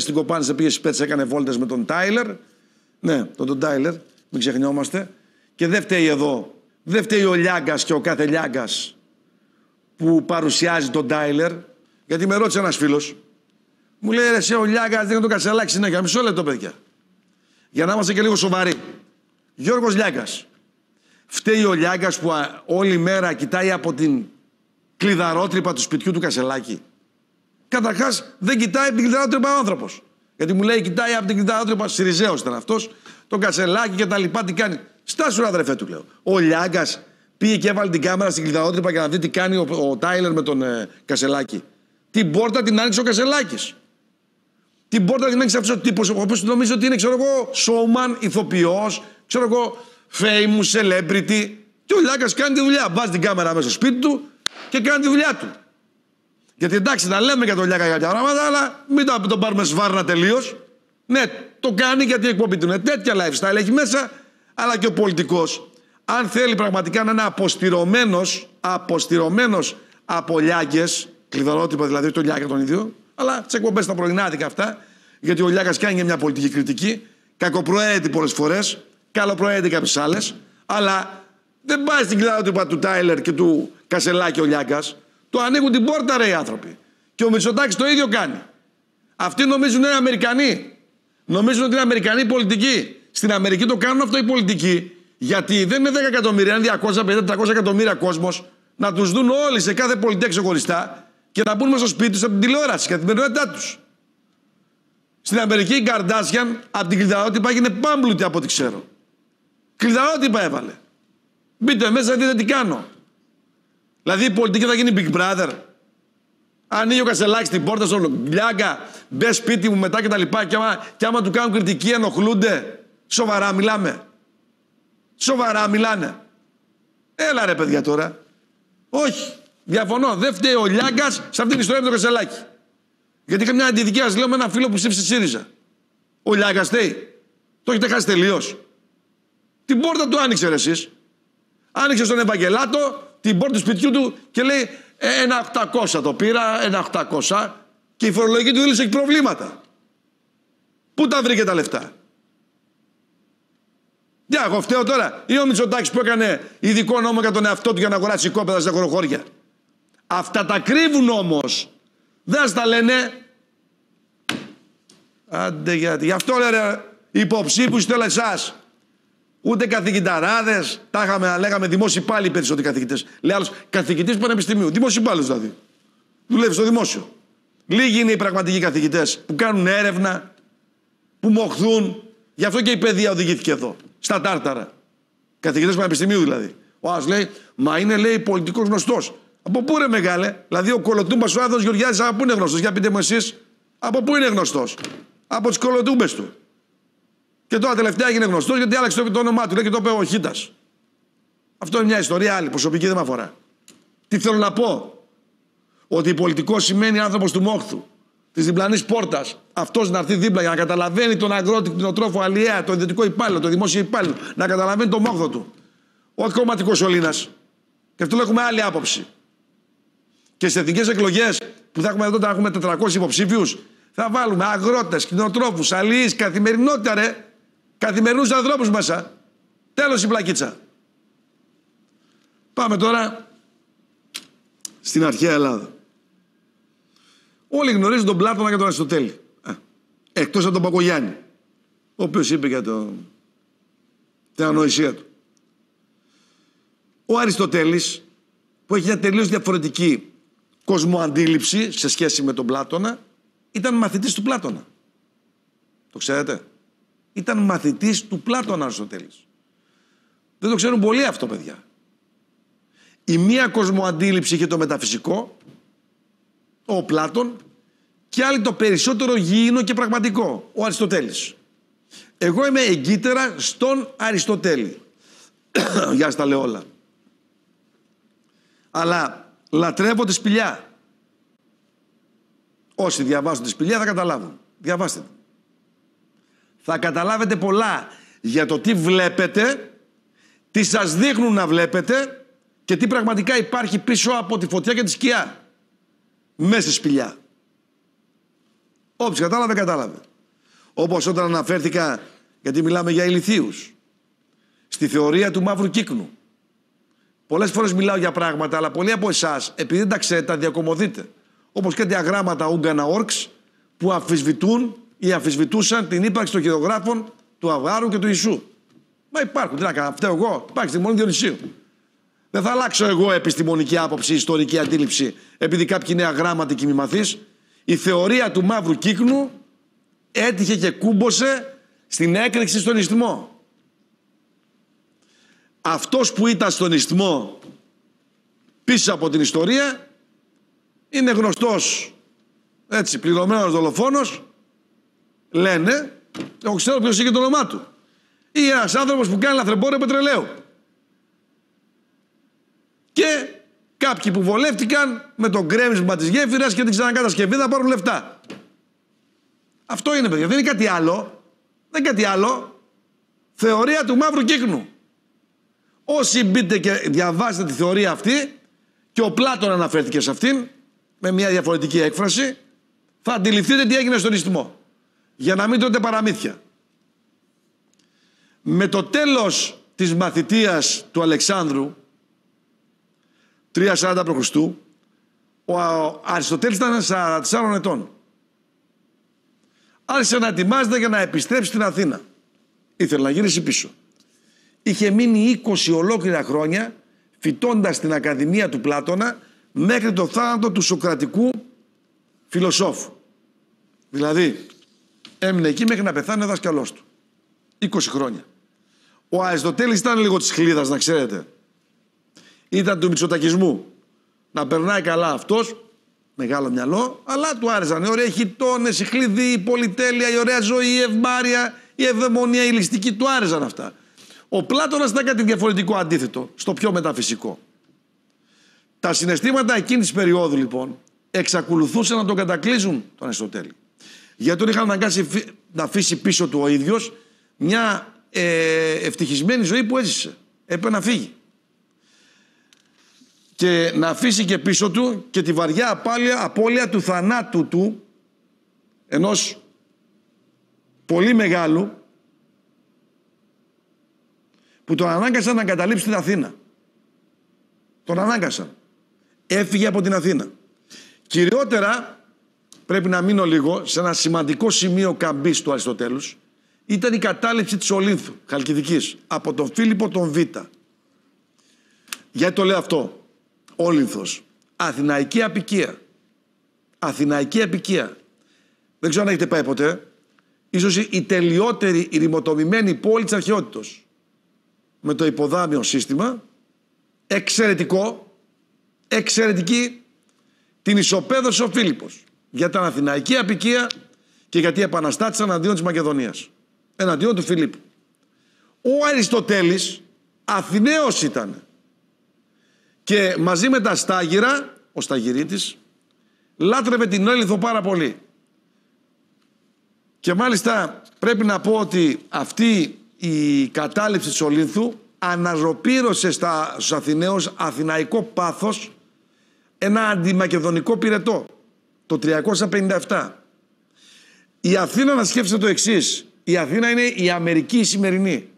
Στην Κοπάνης σε πήγε πέτσε έκανε βόλτες με τον Τάιλερ. Ναι, τον, τον Τάιλερ, μην ξεχνιόμαστε. Και δεν φταίει εδώ. Δεν φταίει ο Λιάγκας και ο κάθε Λιάγκας που παρουσιάζει τον Τάιλερ. Γιατί με ρώτησε ένας φίλος. Μου λέει, «εσύ ο Λιάγκας δεν τον κασελάξει συνέχεια. Μισό λεπτό, παιδιά. Για να είμαστε και λίγο σοβαροί. Γιώργος Λιάγκας. Φταίει ο Λιάγκας που όλη μέρα κοιτάει από την κλειδαρότρυπα του σπιτιού του Κασελάκη. Καταρχάς δεν κοιτάει την κλειδάρα ο άνθρωπος. Γιατί μου λέει, κοιτάει από την κλειδά του Σιριζέος ήταν αυτός, τον κασελάκι και τα λοιπά, τι κάνει. Στάσου αδερφέ του, λέω. Ο Λιάγκας πήγε και έβαλε την κάμερα στην κλειδαρότρυπα για να δει τι κάνει ο, ο Τάιλερ με τον ε, Κασελάκη. Την πόρτα την άνοιξε ο κασελάκι. Την πόρτα την άνοιξε αυτός ο τύπος, ο οποίος νομίζει ότι είναι, ξέρω εγώ, showman, ηθοποιός, ξέρω εγώ, famous, celebrity. Και ο Λιάγκας κάνει τη δουλειά. Βάζει την κάμερα μέσα στο σπίτι του και κάνει τη δουλειά του. Γιατί εντάξει, να λέμε για τον Λιάκα για κάποια πράγματα, αλλά μην το, πάρουμε σβάρνα τελείως. Ναι, το κάνει γιατί η εκπομπή του είναι τέτοια lifestyle έχει μέσα, αλλά και ο πολιτικός. Αν θέλει πραγματικά να είναι αποστηρωμένος αποστηρωμένος από Λιάκε, κλειδωρότυπο δηλαδή, τον Λιάκα τον ίδιο, αλλά τις εκπομπές τα πρωινάδικα αυτά, γιατί ο Λιάκα κάνει μια πολιτική κριτική, κακοπροαίρετη πολλές φορές, καλοπροαίρετη κάποιε άλλες, αλλά δεν πάει στην κλειδωρότυπα του Τάιλερ και του Κασελάκη ο Λιάκα. Το ανοίγουν την πόρτα ρε οι άνθρωποι. Και ο Μητσοτάκης το ίδιο κάνει. Αυτοί νομίζουν είναι Αμερικανοί. Νομίζουν ότι είναι Αμερικανοί πολιτικοί. Στην Αμερική το κάνουν αυτό οι πολιτικοί. Γιατί δεν είναι 10 εκατομμύρια, είναι 250, 300 εκατομμύρια κόσμος. Να τους δουν όλοι σε κάθε πολιτεία ξεχωριστά και να μπουν στο σπίτι τους από την τηλεόραση, καθημερινότητά τους. Στην Αμερική η Καρδάσιαν από την κλειδαρότυπα έγινε πάμπλουτη από ό,τι ξέρω. Κλειδαρότυπα έβαλε. Μπείτε μέσα, δείτε τι κάνω. Δηλαδή η πολιτική θα γίνει Big Brother. Ανοίγει ο Κασελάκης την πόρτα στον Λιάγκα, μπε σπίτι μου μετά κτλ. Και, και, άμα, και άμα του κάνουν κριτική, ενοχλούνται. Σοβαρά μιλάμε. Σοβαρά μιλάνε. Έλα ρε παιδιά τώρα. Όχι. Διαφωνώ. Δεν φταίει ο Λιάγκας σε αυτήν την ιστορία με τον Κασελάκη. Γιατί καμιά μια σα λέω, με έναν φίλο που ψήφισε ΣΥΡΙΖΑ. Ο Λιάγκας φταίει. Το έχετε χάσει τελείως. Την πόρτα του άνοιξε ρε Άνοιξε στον Ευαγγελάτο, την πόρτα του σπιτιού του και λέει «Ε, ένα 800 το πήρα, ένα 800 και η φορολογική του δήλωση έχει προβλήματα. Πού τα βρήκε τα λεφτά. Τι εγώ φταίω τώρα. Ή ο Μητσοτάκης που έκανε ειδικό νόμο για τον εαυτό του για να αγοράσει κόπεδα στα χωροχώρια. Αυτά τα κρύβουν όμως. Δεν τα λένε. Άντε γιατί. Γι' αυτό ρε, που θέλω εσάς. Ούτε καθηγηταράδες. Τα είχαμε, λέγαμε δημόσιοι πάλι περισσότεροι καθηγητές. Λέει άλλος καθηγητής πανεπιστημίου. Δημόσιοι πάλι δηλαδή. Δουλεύει στο δημόσιο. Λίγοι είναι οι πραγματικοί καθηγητές που κάνουν έρευνα, που μοχθούν. Γι' αυτό και η παιδεία οδηγήθηκε εδώ. Στα τάρταρα. Καθηγητές πανεπιστημίου δηλαδή. Ο Άσ λέει, μα είναι λέει πολιτικός γνωστός. Δηλαδή, από πού είναι μεγάλε. Δηλαδή ο κολοτούμπας ο Άδο Γεωργιάδης, από πού είναι γνωστός. Για πείτε μου εσείς, από πού είναι γνωστός. Από τις κολοτούμπες του. Και τώρα τελευταία έγινε γνωστός γιατί άλλαξε το όνομά του. Λέει και το είπε ο Χίτα. Αυτό είναι μια ιστορία άλλη, προσωπική δεν με αφορά. Τι θέλω να πω. Ότι πολιτικός σημαίνει άνθρωπος του μόχθου, της διπλανής πόρτας. Αυτός να έρθει δίπλα για να καταλαβαίνει τον αγρότη, τον τρόφο αλλιέα, τον ιδιωτικό υπάλληλο, τον δημόσιο υπάλληλο, να καταλαβαίνει τον μόχθο του. Όχι κομματικό σωλήνα. Και αυτό έχουμε άλλη άποψη. Και στις εθνικές εκλογές που θα έχουμε εδώ, θα έχουμε 400 υποψήφιους, θα βάλουμε αγρότες, κοινοτρόφου, αλληλείς, καθημερινότητα ρε καθημερινούς ανθρώπους μέσα. Τέλος η πλακίτσα. Πάμε τώρα στην αρχαία Ελλάδα. Όλοι γνωρίζουν τον Πλάτωνα και τον Αριστοτέλη. Εκτός από τον Πακογιάννη, ο οποίος είπε για το... την ανοησία του. Ο Αριστοτέλης, που έχει μια τελείως διαφορετική κοσμοαντίληψη σε σχέση με τον Πλάτωνα, ήταν μαθητής του Πλάτωνα. Το ξέρετε ήταν μαθητής του Πλάτωνα Αριστοτέλης. Δεν το ξέρουν πολύ αυτό, παιδιά. Η μία κοσμοαντίληψη είχε το μεταφυσικό, ο Πλάτων, και άλλη το περισσότερο γήινο και πραγματικό, ο Αριστοτέλης. Εγώ είμαι εγκύτερα στον Αριστοτέλη. Γεια στα λέω όλα. Αλλά λατρεύω τη σπηλιά. Όσοι διαβάζουν τη σπηλιά θα καταλάβουν. Διαβάστε την θα καταλάβετε πολλά για το τι βλέπετε, τι σας δείχνουν να βλέπετε και τι πραγματικά υπάρχει πίσω από τη φωτιά και τη σκιά. Μέσα στη σπηλιά. Όποιος κατάλαβε, κατάλαβε. Όπως όταν αναφέρθηκα, γιατί μιλάμε για ηλιθίους, στη θεωρία του μαύρου κύκνου. Πολλές φορές μιλάω για πράγματα, αλλά πολλοί από εσάς, επειδή δεν τα ξέρετε, τα διακομωδείτε. Όπως και τα γράμματα Ούγκανα Όρξ, που αμφισβητούν ή αμφισβητούσαν την ύπαρξη των χειρογράφων του Αβγάρου και του Ισού. Μα υπάρχουν, τι να κάνω, φταίω εγώ. Υπάρχει στη Μονή Διονυσίου. Δεν θα αλλάξω εγώ επιστημονική άποψη, ιστορική αντίληψη, επειδή κάποιοι νέα γράμματα και μη Η θεωρία του μαύρου κύκνου έτυχε και κούμποσε στην έκρηξη στον Ισθμό. Αυτός που ήταν στον Ισθμό πίσω από την ιστορία είναι γνωστός. έτσι, πληρωμένος δολοφόνος λένε, εγώ ξέρω ποιος είχε το όνομά του. Ή ένας άνθρωπος που κάνει λαθρεμπόριο πετρελαίου. Και κάποιοι που βολεύτηκαν με το γκρέμισμα τη γέφυρας και την ξανακατασκευή θα πάρουν λεφτά. Αυτό είναι, παιδιά. Δεν είναι κάτι άλλο. Δεν είναι κάτι άλλο. Θεωρία του μαύρου κύκνου. Όσοι μπείτε και διαβάσετε τη θεωρία αυτή, και ο Πλάτων αναφέρθηκε σε αυτήν, με μια διαφορετική έκφραση, θα αντιληφθείτε τι έγινε στον ιστιμό για να μην τρώνε παραμύθια. Με το τέλος της μαθητείας του Αλεξάνδρου 340 π.Χ. ο Αριστοτέλης ήταν 44 ετών. Άρχισε να ετοιμάζεται για να επιστρέψει στην Αθήνα. Ήθελε να γυρίσει πίσω. Είχε μείνει 20 ολόκληρα χρόνια φυτώντας στην Ακαδημία του Πλάτωνα μέχρι το θάνατο του Σοκρατικού φιλοσόφου. Δηλαδή, Έμεινε εκεί μέχρι να πεθάνει ο δάσκαλός του. 20 χρόνια. Ο Αριστοτέλης ήταν λίγο της χλίδας, να ξέρετε. Ήταν του μυτσοτακισμού. Να περνάει καλά αυτός, μεγάλο μυαλό, αλλά του άρεσαν. Οι ωραίοι χιτώνε, η χλίδη, η πολυτέλεια, η ωραία ζωή, η ευμάρεια, η ευδαιμονία, η ληστική. Του άρεσαν αυτά. Ο Πλάτωνας ήταν κάτι διαφορετικό αντίθετο, στο πιο μεταφυσικό. Τα συναισθήματα εκείνης της περίοδου λοιπόν εξακολουθούσαν να τον κατακλείζουν τον Αριστοτέλη. Γιατί τον είχαν αναγκάσει να αφήσει πίσω του ο ίδιος μια ε, ευτυχισμένη ζωή που έζησε. Έπρεπε να φύγει. Και να αφήσει και πίσω του και τη βαριά απώλεια, απώλεια του θανάτου του ενός πολύ μεγάλου που τον ανάγκασαν να καταλήψει την Αθήνα. Τον ανάγκασαν. Έφυγε από την Αθήνα. Κυριότερα πρέπει να μείνω λίγο σε ένα σημαντικό σημείο καμπής του Αριστοτέλους, Ήταν η κατάληψη της Ολύνθου Χαλκιδικής από τον Φίλιππο τον Β. Γιατί το λέω αυτό. Όλυνθος. Αθηναϊκή απικία. Αθηναϊκή απικία. Δεν ξέρω αν έχετε πάει ποτέ. Ίσως η τελειότερη, ηρημοτομημένη πόλη της αρχαιότητος. Με το υποδάμιο σύστημα. Εξαιρετικό. Εξαιρετική. Την ισοπαίδωσε ο Φίλιππος για την Αθηναϊκή απικία και γιατί επαναστάτησαν αντίον της Μακεδονίας. Εναντίον του Φιλίππου. Ο Αριστοτέλης Αθηναίος ήταν. Και μαζί με τα Στάγυρα, ο Σταγυρίτης, λάτρευε την Όλυθο πάρα πολύ. Και μάλιστα πρέπει να πω ότι αυτή η κατάληψη της Ολύνθου αναζωπήρωσε στα, στους Αθηναίους αθηναϊκό πάθος ένα αντιμακεδονικό πυρετό το 357. Η Αθήνα, να σκέφτεται το εξής. Η Αθήνα είναι η Αμερική η σημερινή.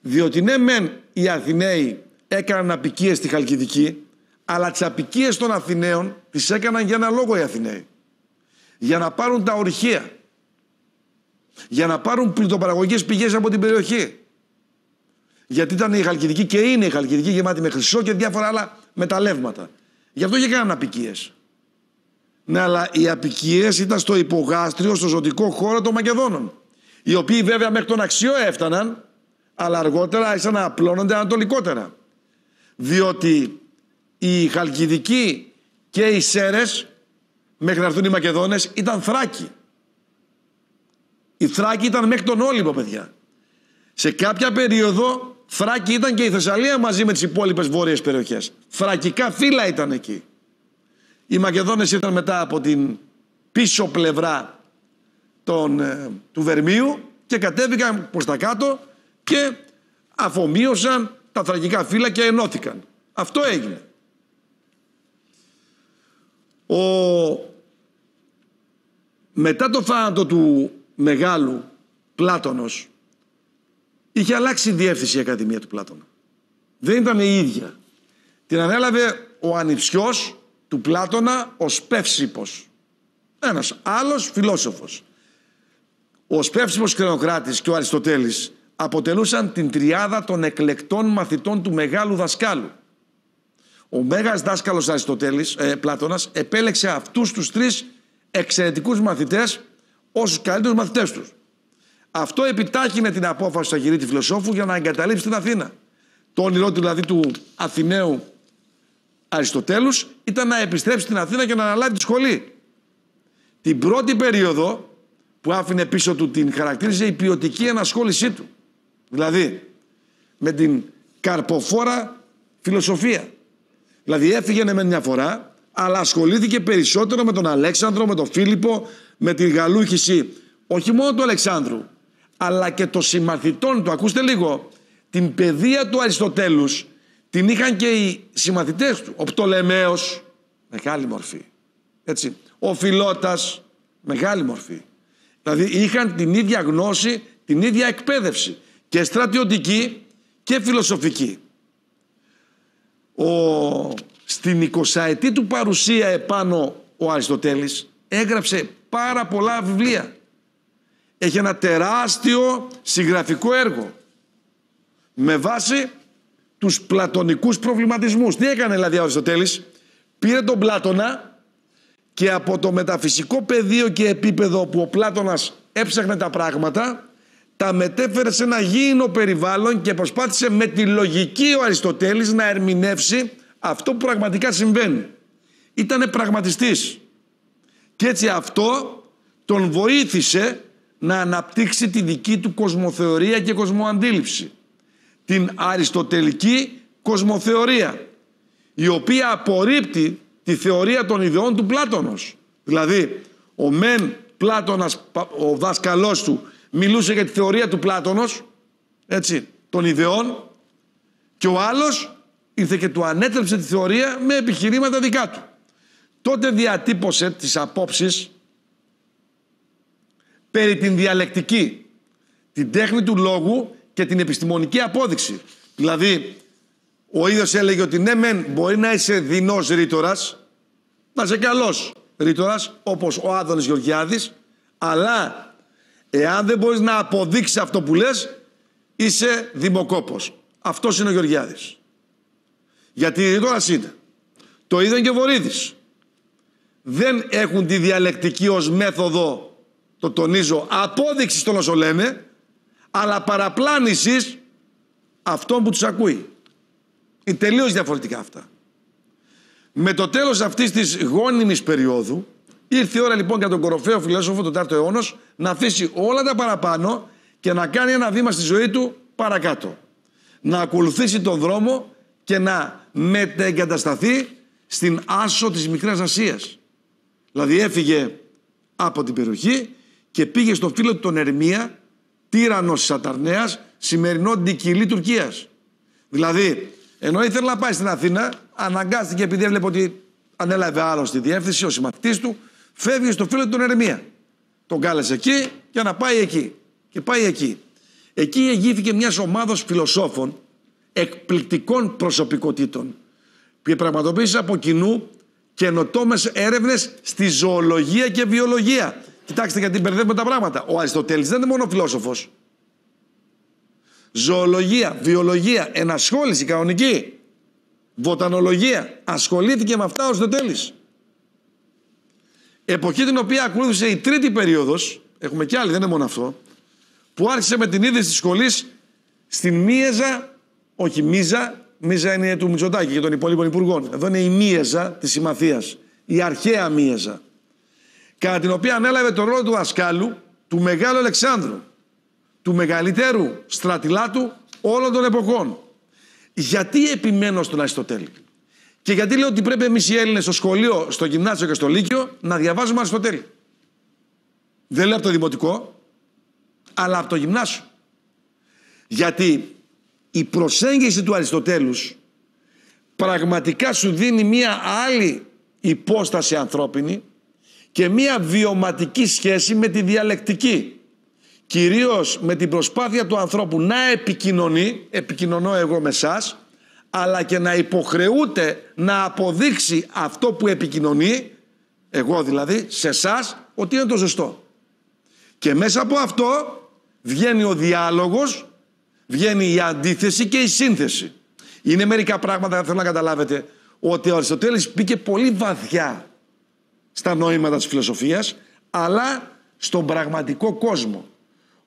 Διότι ναι, μεν οι Αθηναίοι έκαναν απικίες στη Χαλκιδική, αλλά τις απικίες των Αθηναίων τις έκαναν για ένα λόγο οι Αθηναίοι. Για να πάρουν τα ορχεία Για να πάρουν πλουτοπαραγωγικές πηγές από την περιοχή. Γιατί ήταν η Χαλκιδική και είναι η Χαλκιδική γεμάτη με χρυσό και διάφορα άλλα μεταλλεύματα. Γι' αυτό και έκαναν απικίες. Ναι, αλλά οι απικίες ήταν στο υπογάστριο, στο ζωτικό χώρο των Μακεδόνων. Οι οποίοι βέβαια μέχρι τον αξιό έφταναν, αλλά αργότερα άρχισαν να απλώνονται ανατολικότερα. Διότι οι Χαλκιδικοί και οι Σέρες, μέχρι να έρθουν οι Μακεδόνες, ήταν Θράκοι. Οι Θράκοι ήταν μέχρι τον Όλυμπο, παιδιά. Σε κάποια περίοδο Θράκοι ήταν και η Θεσσαλία μαζί με τις υπόλοιπες βόρειες περιοχές. Θρακικά φύλλα ήταν εκεί. Οι Μακεδόνες ήταν μετά από την πίσω πλευρά των, ε, του Βερμίου και κατέβηκαν προς τα κάτω και αφομοίωσαν τα θρακικά φύλλα και ενώθηκαν. Αυτό έγινε. Ο... Μετά το θάνατο του μεγάλου Πλάτωνος είχε αλλάξει η διεύθυνση η Ακαδημία του Πλάτωνα. Δεν ήταν η ίδια. Την ανέλαβε ο Ανιψιός του Πλάτωνα ο Σπεύσιπος. Ένας άλλος φιλόσοφος. Ο Σπεύσιπος κρεοκράτη και ο Αριστοτέλης αποτελούσαν την τριάδα των εκλεκτών μαθητών του μεγάλου δασκάλου. Ο μέγας δάσκαλος Αριστοτέλης, ε, Πλάτωνας, επέλεξε αυτούς τους τρεις εξαιρετικούς μαθητές ως τους καλύτερους μαθητές τους. Αυτό επιτάχυνε την απόφαση του Αγυρίτη Φιλοσόφου για να εγκαταλείψει την Αθήνα. Το όνειρό του δηλαδή του Αθηναίου Αριστοτέλους ήταν να επιστρέψει στην Αθήνα και να αναλάβει τη σχολή. Την πρώτη περίοδο που άφηνε πίσω του την χαρακτήριζε η ποιοτική ανασχόλησή του. Δηλαδή, με την καρποφόρα φιλοσοφία. Δηλαδή έφυγε ναι με μια φορά, αλλά ασχολήθηκε περισσότερο με τον Αλέξανδρο, με τον Φίλιππο, με τη γαλούχηση όχι μόνο του Αλεξάνδρου, αλλά και των συμμαθητών του. Ακούστε λίγο, την παιδεία του Αριστοτέλους την είχαν και οι συμμαθητές του. Ο Πτολεμαίος, μεγάλη μορφή. Έτσι. Ο Φιλότας, μεγάλη μορφή. Δηλαδή είχαν την ίδια γνώση, την ίδια εκπαίδευση. Και στρατιωτική και φιλοσοφική. Ο... Στην 20η του παρουσία επάνω ο Αριστοτέλης έγραψε πάρα πολλά βιβλία. Έχει ένα τεράστιο συγγραφικό έργο. Με βάση τους πλατωνικούς προβληματισμούς. Τι έκανε δηλαδή ο Αριστοτέλης. Πήρε τον Πλάτωνα και από το μεταφυσικό πεδίο και επίπεδο που ο Πλάτωνας έψαχνε τα πράγματα, τα μετέφερε σε ένα γήινο περιβάλλον και προσπάθησε με τη λογική ο Αριστοτέλης να ερμηνεύσει αυτό που πραγματικά συμβαίνει. Ήτανε πραγματιστής. Και έτσι αυτό τον βοήθησε να αναπτύξει τη δική του κοσμοθεωρία και κοσμοαντίληψη την αριστοτελική κοσμοθεωρία η οποία απορρίπτει τη θεωρία των ιδεών του Πλάτωνος. Δηλαδή, ο μεν Πλάτωνας, ο δάσκαλός του, μιλούσε για τη θεωρία του Πλάτωνος, έτσι, των ιδεών, και ο άλλος ήρθε και του ανέτρεψε τη θεωρία με επιχειρήματα δικά του. Τότε διατύπωσε τις απόψεις περί την διαλεκτική, την τέχνη του λόγου και την επιστημονική απόδειξη. Δηλαδή, ο ίδιος έλεγε ότι ναι, μεν μπορεί να είσαι δεινός ρήτορας, να είσαι καλός ρήτορας, όπως ο Άδωνης Γεωργιάδης, αλλά εάν δεν μπορείς να αποδείξεις αυτό που λες, είσαι δημοκόπος. Αυτός είναι ο Γεωργιάδης. Γιατί ρήτορας είναι. Το ίδιο και ο Βορύδης. Δεν έχουν τη διαλεκτική ως μέθοδο, το τονίζω, απόδειξη στο όσο λένε, αλλά παραπλάνησης αυτών που τους ακούει. Είναι τελείως διαφορετικά αυτά. Με το τέλος αυτής της γόνιμης περίοδου, ήρθε η ώρα λοιπόν για τον κοροφαίο φιλόσοφο τον 4ου αιώνα να αφήσει όλα τα παραπάνω και να κάνει ένα βήμα στη ζωή του παρακάτω. Να ακολουθήσει τον δρόμο και να μετεγκατασταθεί στην άσο της Μικράς Ασίας. Δηλαδή έφυγε από την περιοχή και πήγε στο φίλο του τον Ερμία της Σαταρνέας, σημερινό ντικιλή Τουρκίας. Δηλαδή, ενώ ήθελε να πάει στην Αθήνα, αναγκάστηκε επειδή έβλεπε ότι ανέλαβε άλλο στη διεύθυνση, ο συμμαχτή του, φεύγει στο φίλο του τον Ερμία. Τον κάλεσε εκεί για να πάει εκεί. Και πάει εκεί. Εκεί εγγύθηκε μιας ομάδα φιλοσόφων εκπληκτικών προσωπικότητων που πραγματοποίησε από κοινού καινοτόμες έρευνες στη ζωολογία και βιολογία. Κοιτάξτε γιατί μπερδεύουμε τα πράγματα. Ο Αριστοτέλης δεν είναι μόνο φιλόσοφος. Ζωολογία, βιολογία, ενασχόληση κανονική, βοτανολογία. Ασχολήθηκε με αυτά ο Αριστοτέλης. Εποχή την οποία ακολούθησε η τρίτη περίοδος, έχουμε κι άλλη, δεν είναι μόνο αυτό, που άρχισε με την είδηση της σχολής στη Μίεζα, όχι Μίζα, Μίζα είναι του Μητσοτάκη και των υπόλοιπων υπουργών. Εδώ είναι η Μίεζα της Συμμαθίας, η αρχαία Μίεζα κατά την οποία ανέλαβε τον ρόλο του Ασκάλου, του Μεγάλου Αλεξάνδρου, του μεγαλύτερου στρατηλάτου όλων των εποχών. Γιατί επιμένω στον Αριστοτέλη. Και γιατί λέω ότι πρέπει εμείς οι Έλληνες στο σχολείο, στο γυμνάσιο και στο Λύκειο να διαβάζουμε Αριστοτέλη. Δεν λέω από το δημοτικό, αλλά από το γυμνάσιο. Γιατί η προσέγγιση του Αριστοτέλους πραγματικά σου δίνει μία άλλη υπόσταση ανθρώπινη και μία βιωματική σχέση με τη διαλεκτική. Κυρίως με την προσπάθεια του ανθρώπου να επικοινωνεί, επικοινωνώ εγώ με σας, αλλά και να υποχρεούται να αποδείξει αυτό που επικοινωνεί, εγώ δηλαδή, σε εσά ότι είναι το ζεστό. Και μέσα από αυτό βγαίνει ο διάλογος, βγαίνει η αντίθεση και η σύνθεση. Είναι μερικά πράγματα που θέλω να καταλάβετε ότι ο Αριστοτέλης πήκε πολύ βαθιά στα νόηματα της φιλοσοφίας, αλλά στον πραγματικό κόσμο.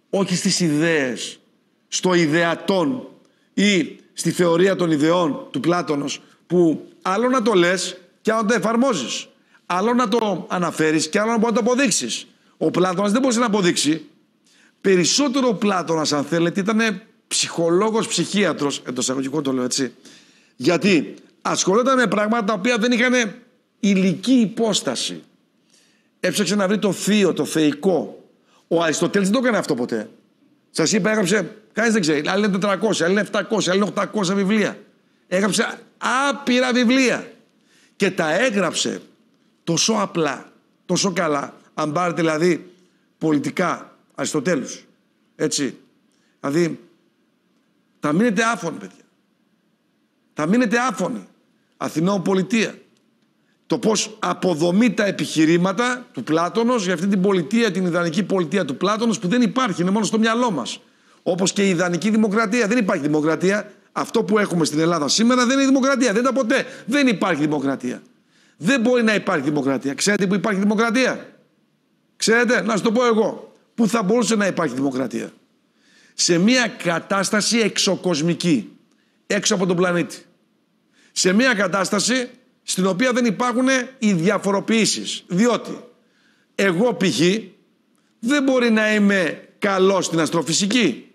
Όχι στις ιδέες, στο ιδεατόν ή στη θεωρία των ιδεών του Πλάτωνος, που άλλο να το λες και άλλο να το εφαρμόζεις. Άλλο να το αναφέρεις και άλλο να μπορεί να το αποδείξεις. Ο Πλάτωνας δεν μπορούσε να αποδείξει. Περισσότερο ο Πλάτωνας, αν θέλετε, ήταν ψυχολόγος, ψυχίατρος, εντός αγωγικών το λέω έτσι. Γιατί ασχολόταν με πράγματα τα οποία δεν είχαν ηλική υπόσταση. Έψαξε να βρει το θείο, το θεϊκό. Ο Αριστοτέλης δεν το έκανε αυτό ποτέ. Σας είπα, έγραψε, κανείς δεν ξέρει, άλλοι είναι 400, άλλοι είναι 700, άλλοι είναι 800 βιβλία. Έγραψε άπειρα βιβλία. Και τα έγραψε τόσο απλά, τόσο καλά. Αν πάρετε δηλαδή πολιτικά, Αριστοτέλους, έτσι. Δηλαδή, θα μείνετε άφωνοι, παιδιά. Θα μείνετε άφωνοι. αθηνό πολιτεία το πώς αποδομεί τα επιχειρήματα του Πλάτωνος για αυτή την πολιτεία, την ιδανική πολιτεία του Πλάτωνος που δεν υπάρχει, είναι μόνο στο μυαλό μας. Όπως και η ιδανική δημοκρατία. Δεν υπάρχει δημοκρατία. Αυτό που έχουμε στην Ελλάδα σήμερα δεν είναι δημοκρατία. Δεν ήταν ποτέ. Δεν υπάρχει δημοκρατία. Δεν μπορεί να υπάρχει δημοκρατία. Ξέρετε που υπάρχει δημοκρατία. Ξέρετε, να σου το πω εγώ. Πού θα μπορούσε να υπάρχει δημοκρατία. Σε μια κατάσταση εξοκοσμική. Έξω από τον πλανήτη. Σε μια κατάσταση στην οποία δεν υπάρχουν οι διαφοροποιήσεις. Διότι εγώ π.χ. δεν μπορεί να είμαι καλός στην αστροφυσική.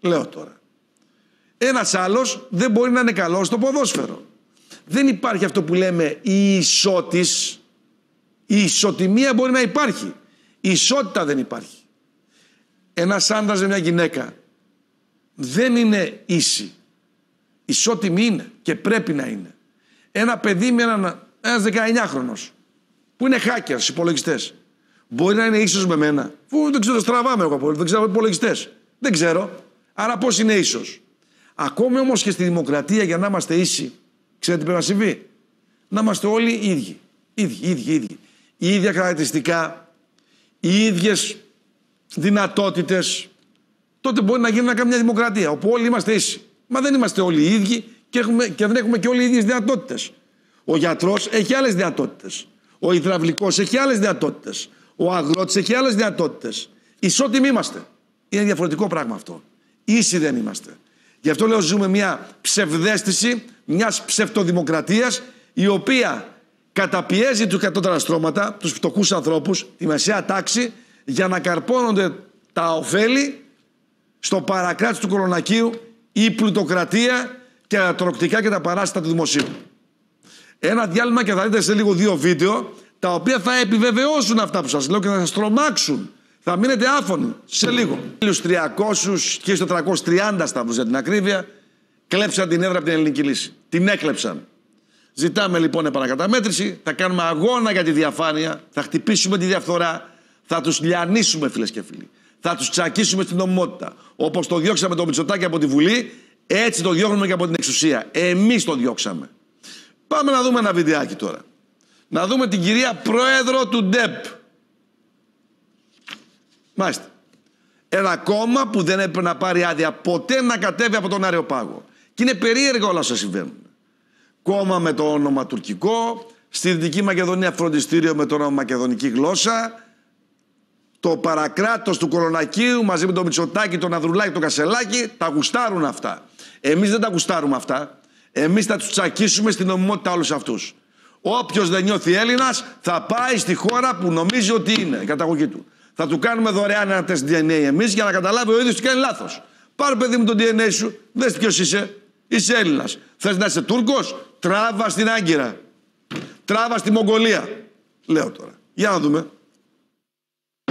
Λέω τώρα. Ένας άλλος δεν μπορεί να είναι καλός στο ποδόσφαιρο. Δεν υπάρχει αυτό που λέμε η ισότης. Η ισοτιμία μπορεί να υπάρχει. Η ισότητα δεν υπάρχει. Ένας άντρας με μια γυναίκα δεν είναι ίση. Ισότιμη είναι και πρέπει να είναι ένα παιδί με εναν ένας 19χρονος που είναι στους υπολογιστές. Μπορεί να είναι ίσως με μένα. Φου, δεν ξέρω, στραβάμε εγώ πολύ. Δεν ξέρω υπολογιστές. Δεν ξέρω. Άρα πώς είναι ίσως. Ακόμη όμως και στη δημοκρατία για να είμαστε ίσοι, ξέρετε τι πρέπει να συμβεί. Να είμαστε όλοι ίδιοι. ίδιοι, ίδιοι, ίδιοι. Οι ίδια χαρακτηριστικά, οι ίδιες δυνατότητες. Τότε μπορεί να γίνει να κάνει μια δημοκρατία όπου όλοι είμαστε ίσοι. Μα δεν είμαστε όλοι οι ίδιοι, και, και δεν έχουμε και όλοι οι ίδιες δυνατότητες. Ο γιατρός έχει άλλες δυνατότητες. Ο υδραυλικός έχει άλλες δυνατότητες. Ο αγρότης έχει άλλες δυνατότητες. Ισότιμοι είμαστε. Είναι διαφορετικό πράγμα αυτό. Ίσοι δεν είμαστε. Γι' αυτό λέω ζούμε μια ψευδέστηση μιας ψευτοδημοκρατίας η οποία καταπιέζει τους κατώτερα στρώματα, τους φτωχούς ανθρώπους, τη μεσαία τάξη, για να καρπώνονται τα ωφέλη στο παρακράτης του κορονακίου η πλουτοκρατία και τα τροκτικά και τα παράστατα του δημοσίου. Ένα διάλειμμα και θα δείτε σε λίγο δύο βίντεο τα οποία θα επιβεβαιώσουν αυτά που σας λέω και θα σας τρομάξουν. Θα μείνετε άφωνοι σε λίγο. 1300, 1430 σταυρού για την ακρίβεια, κλέψαν την έδρα από την ελληνική λύση. Την έκλεψαν. Ζητάμε λοιπόν επανακαταμέτρηση, θα κάνουμε αγώνα για τη διαφάνεια, θα χτυπήσουμε τη διαφθορά, θα τους λιανίσουμε φίλες και φίλοι. Θα τους τσακίσουμε στην νομιμότητα. Όπως το διώξαμε το Μητσοτάκι από τη Βουλή, έτσι το διώχνουμε και από την εξουσία. Εμείς το διώξαμε. Πάμε να δούμε ένα βιντεάκι τώρα. Να δούμε την κυρία Πρόεδρο του ΝΤΕΠ. Μάλιστα. Ένα κόμμα που δεν έπρεπε να πάρει άδεια ποτέ να κατέβει από τον Αρεοπάγο. Και είναι περίεργα όλα όσα συμβαίνουν. Κόμμα με το όνομα τουρκικό, στη Δυτική Μακεδονία φροντιστήριο με το όνομα μακεδονική γλώσσα, το παρακράτος του κορονακίου μαζί με τον Μητσοτάκη, τον Αδρουλάκη, τον Κασελάκη, τα γουστάρουν αυτά. Εμείς δεν τα κουστάρουμε αυτά. Εμείς θα τους τσακίσουμε στην νομιμότητα όλους αυτούς. Όποιος δεν νιώθει Έλληνας θα πάει στη χώρα που νομίζει ότι είναι η καταγωγή του. Θα του κάνουμε δωρεάν ένα τεστ DNA εμείς για να καταλάβει ο ίδιος τι κάνει λάθος. Πάρε παιδί μου το DNA σου, δες ποιος είσαι. Είσαι Έλληνας. Θες να είσαι Τούρκος, τράβα στην Άγκυρα. Τράβα στη Μογγολία. Λέω τώρα. Για να δούμε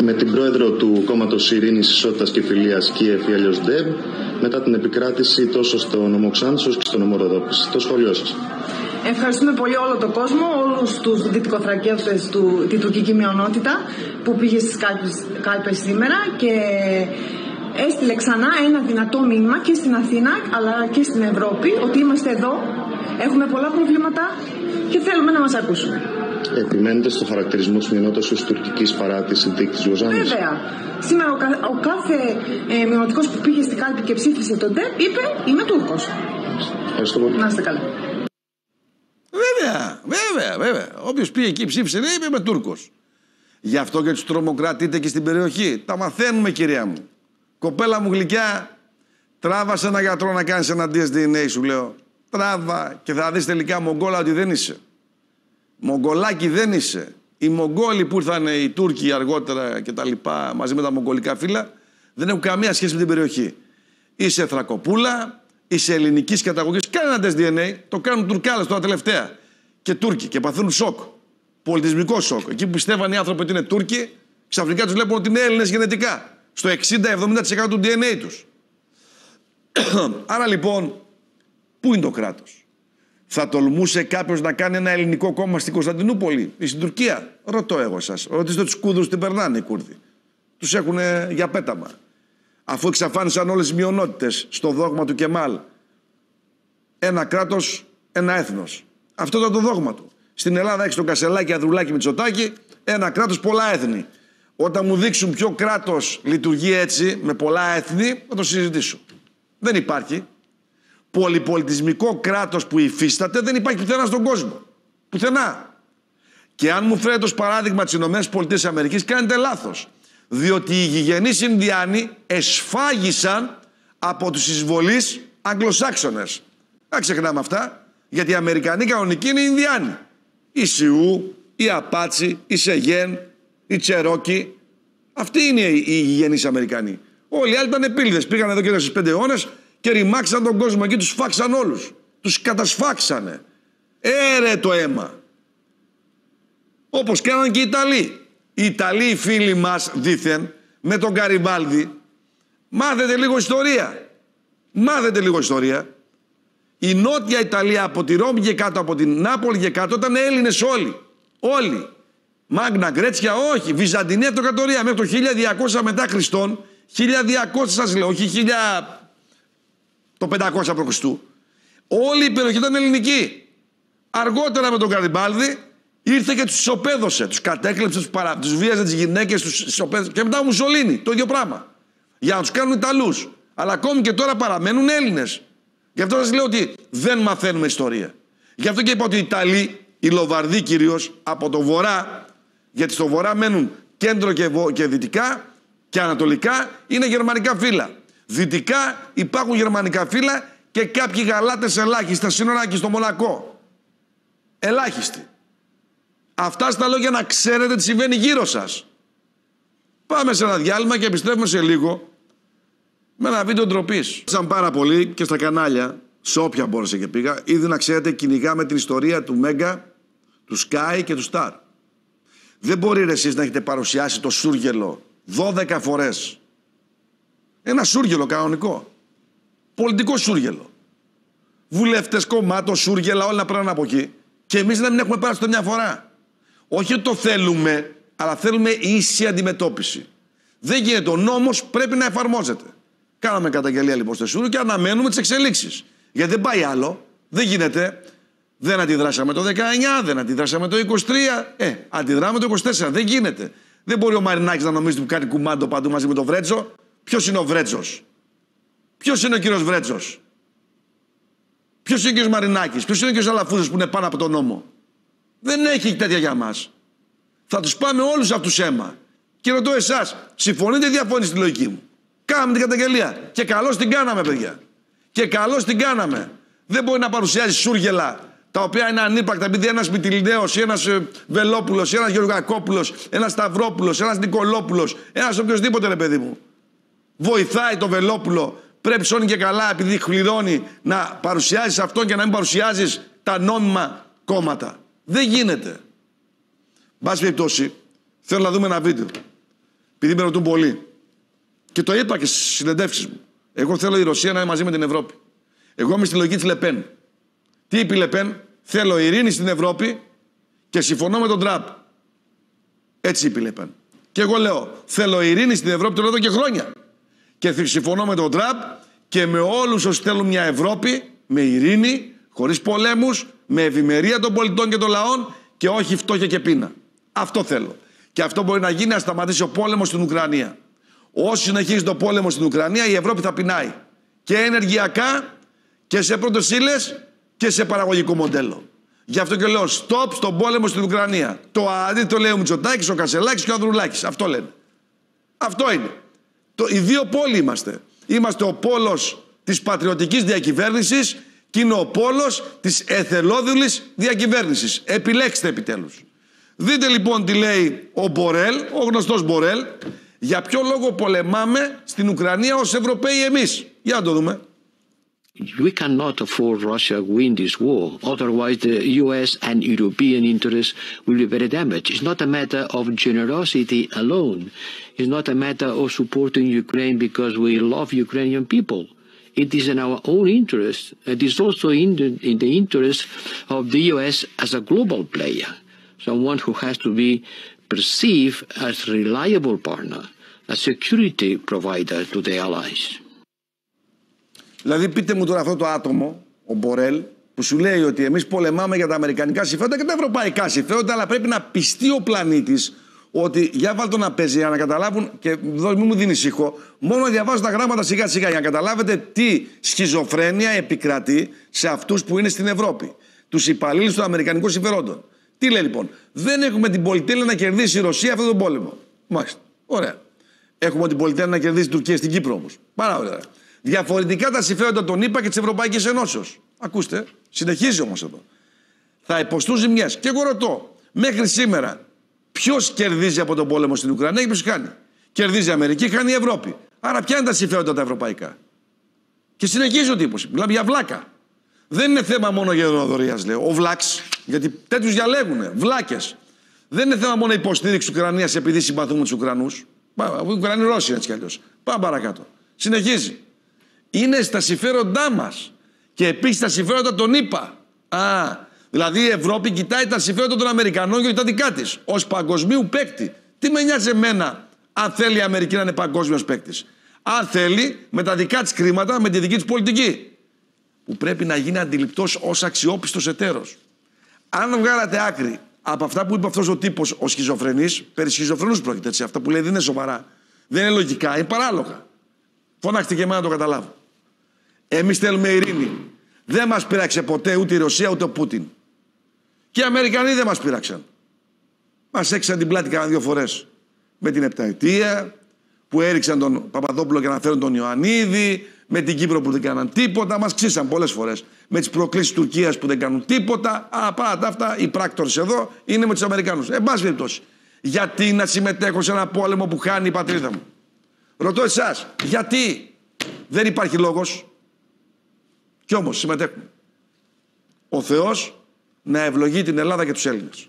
με την πρόεδρο του κόμματος Ειρήνης, Ισότητας και Φιλίας Κίεφ, ή αλλιώς μετά την επικράτηση τόσο στο νομό όσο και στο νομό Το σχόλιο σας. Ευχαριστούμε πολύ όλο τον κόσμο, όλους τους δυτικοθρακεύτες του, τη τουρκική μειονότητα που πήγε στις κάλπες σήμερα και έστειλε ξανά ένα δυνατό μήνυμα και στην Αθήνα αλλά και στην Ευρώπη ότι είμαστε εδώ, έχουμε πολλά προβλήματα και θέλουμε να μας ακούσουμε επιμένετε στο χαρακτηρισμό της μειονότητας ως τουρκικής παρά τη συνθήκη Βέβαια. Σήμερα ο, κα, ο κάθε ε, μειονοτικός που πήγε στην κάλπη και ψήφισε τον ΤΕΠ είπε Είμαι Τούρκος. Ευχαριστώ πολύ. Να είστε καλά. Βέβαια, βέβαια, βέβαια. Όποιος πήγε εκεί ψήφισε, δεν είπε είμαι Τούρκος. Γι' αυτό και τους τρομοκρατείτε και στην περιοχή. Τα μαθαίνουμε, κυρία μου. Κοπέλα μου γλυκιά, τράβασε ένα γιατρό να κάνεις ένα DNA, σου λέω. Τράβα και θα δεις τελικά μογκόλα ότι δεν είσαι. Μογγολάκι δεν είσαι. Οι Μογγόλοι που ήρθαν οι Τούρκοι αργότερα και τα λοιπά μαζί με τα μογγολικά φύλλα δεν έχουν καμία σχέση με την περιοχή. Είσαι Θρακοπούλα, είσαι ελληνικής καταγωγής. Κάνε DNA, το κάνουν Τουρκάλες τώρα τελευταία. Και Τούρκοι και παθαίνουν σοκ. Πολιτισμικό σοκ. Εκεί που πιστεύαν οι άνθρωποι ότι είναι Τούρκοι, ξαφνικά τους βλέπουν ότι είναι Έλληνες γενετικά. Στο 60-70% του DNA τους. Άρα λοιπόν, πού είναι το κράτος. Θα τολμούσε κάποιος να κάνει ένα ελληνικό κόμμα στην Κωνσταντινούπολη ή στην Τουρκία. Ρωτώ εγώ σας. Ρωτήστε τους Κούρδου τι περνάνε οι Κούρδοι. Τους έχουν για πέταμα. Αφού εξαφάνισαν όλες τις μειονότητες στο δόγμα του Κεμάλ. Ένα κράτος, ένα έθνος. Αυτό ήταν το δόγμα του. Στην Ελλάδα έχεις τον Κασελάκη, Αδρουλάκη, Μητσοτάκη. Ένα κράτος, πολλά έθνη. Όταν μου δείξουν ποιο κράτος λειτουργεί έτσι, με πολλά έθνη, θα το συζητήσω. Δεν υπάρχει πολυπολιτισμικό κράτος που υφίσταται δεν υπάρχει πουθενά στον κόσμο. Πουθενά. Και αν μου φέρετε ως παράδειγμα τις ΗΠΑ, κάνετε λάθος. Διότι οι γηγενείς Ινδιάνοι εσφάγισαν από τους εισβολείς Αγγλοσάξονες. Να ξεχνάμε αυτά, γιατί οι Αμερικανοί κανονικοί είναι οι Ινδιάνοι. Οι Σιού, οι Απάτσι, οι Σεγέν, οι Τσερόκοι. Αυτοί είναι οι γηγενείς Αμερικανοί. Όλοι οι άλλοι ήταν επίλυδες. Πήγαν εδώ και στις πέντε και ρημάξαν τον κόσμο εκεί, τους φάξαν όλους. Τους κατασφάξανε. Έρε το αίμα. Όπως κάναν και οι Ιταλοί. Οι Ιταλοί οι φίλοι μας δήθεν με τον Καριμπάλδη. Μάθετε λίγο ιστορία. Μάθετε λίγο ιστορία. Η Νότια Ιταλία από τη Ρώμη και κάτω, από την Νάπολη και κάτω ήταν Έλληνες όλοι. Όλοι. Μάγνα Γκρέτσια, όχι. Βυζαντινή Αυτοκρατορία μέχρι το 1200 μετά Χριστόν. 1200 σας λέω, όχι το 500 π.Χ. Όλη η περιοχή ήταν ελληνική. Αργότερα με τον Καρδιμπάλδη ήρθε και τους ισοπαίδωσε. Τους κατέκλεψε, τους παρα... τους βίαζε τις γυναίκες, τους ισοπαίδωσε. Και μετά ο Μουσολίνη, το ίδιο πράγμα. Για να τους κάνουν Ιταλούς. Αλλά ακόμη και τώρα παραμένουν Έλληνες. Γι' αυτό σας λέω ότι δεν μαθαίνουμε ιστορία. Γι' αυτό και είπα ότι οι Ιταλοί, οι Λοβαρδοί κυρίως, από το βορρά, γιατί στο βορρά μένουν κέντρο και, και δυτικά και ανατολικά, είναι γερμανικά φύλλα. Δυτικά υπάρχουν γερμανικά φύλλα και κάποιοι γαλάτες ελάχιστα, σύνορα και στο Μονακό. Ελάχιστοι. Αυτά στα λόγια να ξέρετε τι συμβαίνει γύρω σας. Πάμε σε ένα διάλειμμα και επιστρέφουμε σε λίγο με ένα βίντεο ντροπής. Σαν πάρα πολύ και στα κανάλια, σε όποια μπόρεσα και πήγα, ήδη να ξέρετε κυνηγά με την ιστορία του Μέγκα, του Sky και του Star. Δεν μπορεί εσείς να έχετε παρουσιάσει το Σούργελο 12 φορές ένα σούργελο κανονικό. Πολιτικό σούργελο. Βουλευτές, κομμάτων, σούργελα, όλα πέραν από εκεί. Και εμείς να μην έχουμε πάρει το μια φορά. Όχι ότι το θέλουμε, αλλά θέλουμε ίση αντιμετώπιση. Δεν γίνεται. Ο νόμος πρέπει να εφαρμόζεται. Κάναμε καταγγελία λοιπόν στο Σούργελο και αναμένουμε τις εξελίξεις. Γιατί δεν πάει άλλο. Δεν γίνεται. Δεν αντιδράσαμε το 19, δεν αντιδράσαμε το 23. Ε, αντιδράμε το 24. Δεν γίνεται. Δεν μπορεί ο Μαρινάκης να νομίζει ότι κάνει κουμάντο παντού μαζί με το Βρέτσο. Ποιος είναι ο Βρέτζος. Ποιος είναι ο κύριος Βρέτζος. Ποιος είναι ο κύριος Μαρινάκης. Ποιος είναι ο κύριος Αλαφούζος που είναι πάνω από τον νόμο. Δεν έχει τέτοια για μας. Θα τους πάμε όλους αυτού αίμα. Και ρωτώ εσάς, συμφωνείτε ή διαφωνείτε στη λογική μου. Κάναμε την καταγγελία. Και καλώς την κάναμε, παιδιά. Και καλώς την κάναμε. Δεν μπορεί να παρουσιάζει σούργελα τα οποία είναι ανύπαρκτα επειδή ένας Μητυλινέο ή ένας ε, Βελόπουλος ή ένας Γεωργακόπουλος, ένας Σταυρόπουλος, ένας Νικολόπουλος, ένας οποιοδήποτε ρε παιδί μου βοηθάει το Βελόπουλο. Πρέπει σώνει και καλά επειδή χλειδώνει να παρουσιάζεις αυτό και να μην παρουσιάζεις τα νόμιμα κόμματα. Δεν γίνεται. Μπας περιπτώσει, θέλω να δούμε ένα βίντεο. Επειδή με ρωτούν πολλοί. Και το είπα και στις συνεντεύξεις μου. Εγώ θέλω η Ρωσία να είναι μαζί με την Ευρώπη. Εγώ είμαι στη λογική της Λεπέν. Τι είπε η Λεπέν. Θέλω ειρήνη στην Ευρώπη και συμφωνώ με τον Τραμπ. Έτσι είπε η Λεπέν. Και εγώ λέω, θέλω ειρήνη στην Ευρώπη, το λέω εδώ και χρόνια. Και συμφωνώ με τον Τραμπ και με όλους όσοι θέλουν μια Ευρώπη με ειρήνη, χωρίς πολέμους, με ευημερία των πολιτών και των λαών και όχι φτώχεια και πείνα. Αυτό θέλω. Και αυτό μπορεί να γίνει να σταματήσει ο πόλεμος στην Ουκρανία. Όσοι συνεχίζει το πόλεμος στην Ουκρανία, η Ευρώπη θα πεινάει. Και ενεργειακά και σε πρώτες ύλες και σε παραγωγικό μοντέλο. Γι' αυτό και λέω: στόπ στον πόλεμο στην Ουκρανία. Το αντίθετο λέει ο Μητσοτάκης, ο Κασελάκης και ο Ανδρουλάκης. Αυτό λένε. Αυτό είναι. Το, οι δύο πόλοι είμαστε. Είμαστε ο πόλος της πατριωτικής διακυβέρνησης και είναι ο πόλος της εθελόδουλης διακυβέρνησης. Επιλέξτε επιτέλους. Δείτε λοιπόν τι λέει ο Μπορέλ, ο γνωστός Μπορέλ, για ποιο λόγο πολεμάμε στην Ουκρανία ως Ευρωπαίοι εμείς. Για να το δούμε. we cannot afford Russia win this war. Otherwise, the U.S. and European interests will be very damaged. It's not a matter of generosity alone. It's not a matter of supporting Ukraine because we love Ukrainian people. It is in our own interest. It is also in the, in the interest of the U.S. as a global player, someone who has to be perceived as reliable partner, a security provider to the allies. Δηλαδή, πείτε μου τώρα αυτό το άτομο, ο Μπορέλ, που σου λέει ότι εμείς πολεμάμε για τα αμερικανικά συμφέροντα και τα ευρωπαϊκά συμφέροντα, αλλά πρέπει να πιστεί ο πλανήτης ότι για βάλτε να παίζει για να καταλάβουν και μην μου δίνεις ήχο. Μόνο διαβάζω τα γράμματα σιγά σιγά για να καταλάβετε τι σχιζοφρένεια επικρατεί σε αυτούς που είναι στην Ευρώπη. Τους υπαλλήλους των Αμερικανικών συμφερόντων. Τι λέει λοιπόν, Δεν έχουμε την πολυτέλεια να κερδίσει η Ρωσία αυτόν τον πόλεμο. Μάλιστα. Ωραία. Έχουμε την πολυτέλεια να κερδίσει η Τουρκία στην Κύπρο όμως. Πάρα ωραία διαφορετικά τα συμφέροντα των ΗΠΑ και της Ευρωπαϊκής Ενώσεως. Ακούστε, συνεχίζει όμως εδώ. Θα υποστούν ζημιές. Και εγώ ρωτώ, μέχρι σήμερα, ποιος κερδίζει από τον πόλεμο στην Ουκρανία και ποιος χάνει. Κερδίζει η Αμερική, χάνει η Ευρώπη. Άρα, ποια είναι τα συμφέροντα τα ευρωπαϊκά. Και συνεχίζει ο τύπο. Μιλάμε για βλάκα. Δεν είναι θέμα μόνο γεροδορία, λέω. Ο Βλάξ. Γιατί τέτοιους διαλέγουν. Βλάκες. Δεν είναι θέμα μόνο υποστήριξη Ουκρανίας επειδή συμπαθούμε τους Ουκρανούς. Ουκρανοί Ρώσοι έτσι κι αλλιώς. Πάμε παρακάτω. Συνεχίζει είναι στα συμφέροντά μας και επίσης τα συμφέροντα των ΗΠΑ. Α, δηλαδή η Ευρώπη κοιτάει τα συμφέροντα των Αμερικανών και τα δικά της, ως παγκοσμίου παίκτη. Τι με νοιάζει εμένα αν θέλει η Αμερική να είναι παγκόσμιος παίκτης. Αν θέλει με τα δικά της κρίματα, με τη δική της πολιτική. Που πρέπει να γίνει αντιληπτός ως αξιόπιστος εταίρος. Αν βγάλατε άκρη από αυτά που είπε αυτός ο τύπος ο σχιζοφρενής, περί σχιζοφρενούς πρόκειται έτσι, αυτά που λέει δεν είναι σοβαρά. Δεν είναι λογικά, είναι παράλογα. Φωνάξτε και εμένα να το καταλάβω. Εμείς θέλουμε ειρήνη. Δεν μας πείραξε ποτέ ούτε η Ρωσία ούτε ο Πούτιν. Και οι Αμερικανοί δεν μας πείραξαν. Μας έξαν την πλάτη κανένα δύο φορές. Με την Επταετία που έριξαν τον Παπαδόπουλο για να φέρουν τον Ιωαννίδη. Με την Κύπρο που δεν κάναν τίποτα. Μας ξύσαν πολλές φορές. Με τις προκλήσεις Τουρκίας που δεν κάνουν τίποτα. Α, πάτα αυτά. Οι πράκτορες εδώ είναι με τους Αμερικάνους. Εν Γιατί να συμμετέχω σε ένα πόλεμο που χάνει η πατρίδα μου. Ρωτώ εσάς. Γιατί δεν υπάρχει λόγος. Κι όμως συμμετέχουμε. Ο Θεός να ευλογεί την Ελλάδα και τους Έλληνες.